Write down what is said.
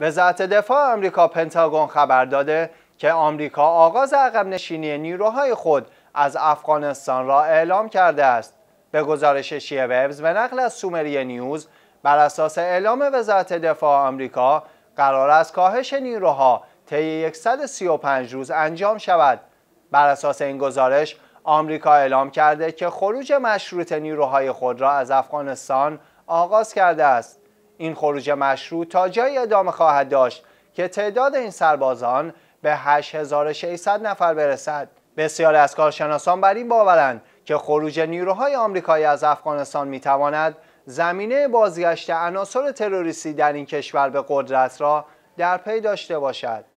وزارت دفاع آمریکا پنتاگون خبر داده که آمریکا آغاز عقب نشینی نیروهای خود از افغانستان را اعلام کرده است. به گزارش شیه وبز و نقل از سومری نیوز بر اساس اعلام وزارت دفاع آمریکا قرار است کاهش نیروها طی 135 روز انجام شود. بر اساس این گزارش آمریکا اعلام کرده که خروج مشروط نیروهای خود را از افغانستان آغاز کرده است. این خروج مشروع تا جایی ادامه خواهد داشت که تعداد این سربازان به 8600 نفر برسد بسیار از کارشناسان بر این باورند که خروج نیروهای آمریکایی از افغانستان میتواند زمینه بازگشت عناصر تروریستی در این کشور به قدرت را در پی داشته باشد